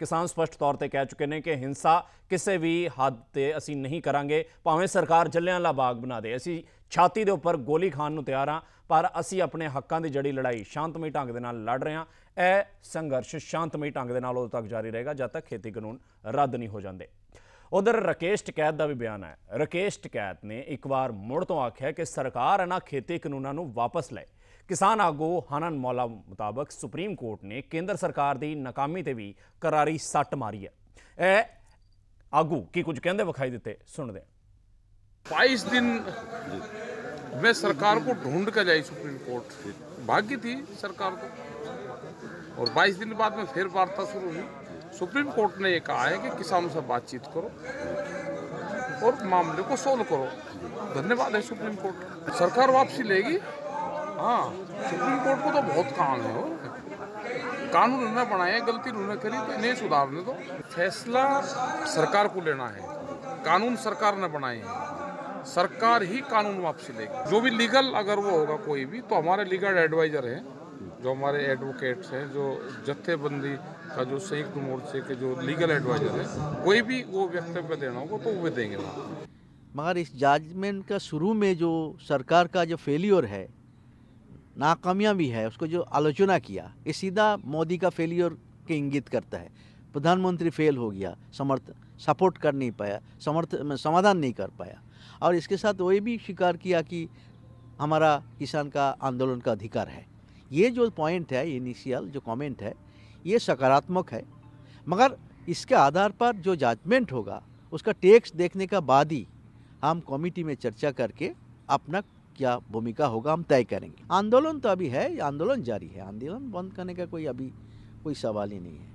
ਕਿਸਾਨ ਸਪਸ਼ਟ ਤੌਰ ਤੇ ਕਹਿ ਚੁੱਕੇ ਨੇ ਕਿ ਹਿੰਸਾ ਕਿਸੇ ਵੀ ਹੱਦ ਤੇ ਅਸੀਂ ਨਹੀਂ ਕਰਾਂਗੇ ਭਾਵੇਂ ਸਰਕਾਰ ਜਲਿਆਂਵਾਲਾ ਬਾਗ ਬਣਾ ਦੇ ਅਸੀਂ ਛਾਤੀ ਦੇ ਉੱਪਰ ਗੋਲੀ ਖਾਣ ਨੂੰ ਤਿਆਰ ਹਾਂ ਪਰ ਅਸੀਂ ਆਪਣੇ ਹੱਕਾਂ ਦੀ ਜੜੀ ਲੜਾਈ ਸ਼ਾਂਤਮਈ ਢੰਗ ਦੇ ਨਾਲ ਲੜ ਰਹੇ ਹਾਂ ਇਹ ਸੰਘਰਸ਼ ਸ਼ਾਂਤਮਈ ਢੰਗ ਦੇ ਨਾਲ ਉਦੋਂ ਤੱਕ ਜਾਰੀ ਰਹੇਗਾ ਜਦ ਤੱਕ ਖੇਤੀ ਕਾਨੂੰਨ ਰੱਦ ਨਹੀਂ ਹੋ ਜਾਂਦੇ ਉਧਰ ਰਕੇਸ਼ ਟਕੈਤ ਦਾ ਵੀ ਬਿਆਨ ਹੈ ਰਕੇਸ਼ ਟਕੈਤ ਨੇ ਇੱਕ ਵਾਰ ਮੁੜ ਤੋਂ ਆਖਿਆ ਕਿ ਸਰਕਾਰ ਇਹਨਾਂ ਖੇਤੀ ਕਾਨੂੰਨਾਂ ਨੂੰ ਵਾਪਸ ਲਏ ਕਿਸਾਨ ਆਗੂ ਹਨਨ ਮੌਲਾ ਮੁਤਾਬਕ ਸੁਪਰੀਮ ਕੋਰਟ ਨੇ ਕੇਂਦਰ ਸਰਕਾਰ ਦੀ ਨਾਕਾਮੀ ਤੇ ਵੀ ਕਰਾਰੀ ਸੱਟ ਮਾਰੀ ਹੈ ਇਹ ਆਗੂ ਕੀ ਕੁਝ ਕਹਿੰਦੇ ਵਿਖਾਈ ਦਿੱਤੇ ਸੁਣਦੇ 22 ਦਿਨ मैं ਸਰਕਾਰ को ਢੂੰਡ ਕੇ ਜਾਈ ਸੁਪਰੀਮ ਕੋਰਟ ਭਾਗੀ ਸੀ ਸਰਕਾਰ ਤੋਂ ਔਰ 22 ਦਿਨ ਬਾਅਦ ਮੈਂ ਫਿਰ ਵਾਰਤਾ ਸ਼ੁਰੂ ਹੋਈ सुप्रीम कोर्ट ने ये कहा है कि किसानों से बातचीत करो और मामले को सोल्व करो धन्यवाद है सुप्रीम कोर्ट सरकार वापसी लेगी हाँ सुप्रीम कोर्ट को तो बहुत काम है और कानून उन्होंने बनाया गलती उन्होंने करी तो नहीं सुधारने दो फैसला सरकार को लेना है कानून सरकार ने बनाए हैं सरकार ही कानून वापसी लेगी जो भी लीगल अगर वो होगा कोई भी तो हमारे लीगल एडवाइजर हैं जो हमारे एडवोकेट्स हैं जो जत्थेबंदी का जो संयुक्त मोर्चे के जो लीगल एडवाइजर हैं कोई भी वो वक्तव्य देना होगा तो वे देंगे वहाँ मगर इस जजमेंट का शुरू में जो सरकार का जो फेलियर है भी है उसको जो आलोचना किया ये सीधा मोदी का फेलियर के इंगित करता है प्रधानमंत्री फेल हो गया समर्थ सपोर्ट कर नहीं पाया समर्थ समाधान नहीं कर पाया और इसके साथ वही भी स्वीकार किया कि हमारा किसान का आंदोलन का अधिकार है ये जो पॉइंट है इनिशियल जो कमेंट है ये सकारात्मक है मगर इसके आधार पर जो जजमेंट होगा उसका टेक्स्ट देखने का बाद ही हम कमेटी में चर्चा करके अपना क्या भूमिका होगा हम तय करेंगे आंदोलन तो अभी है आंदोलन जारी है आंदोलन बंद करने का कोई अभी कोई सवाल ही नहीं है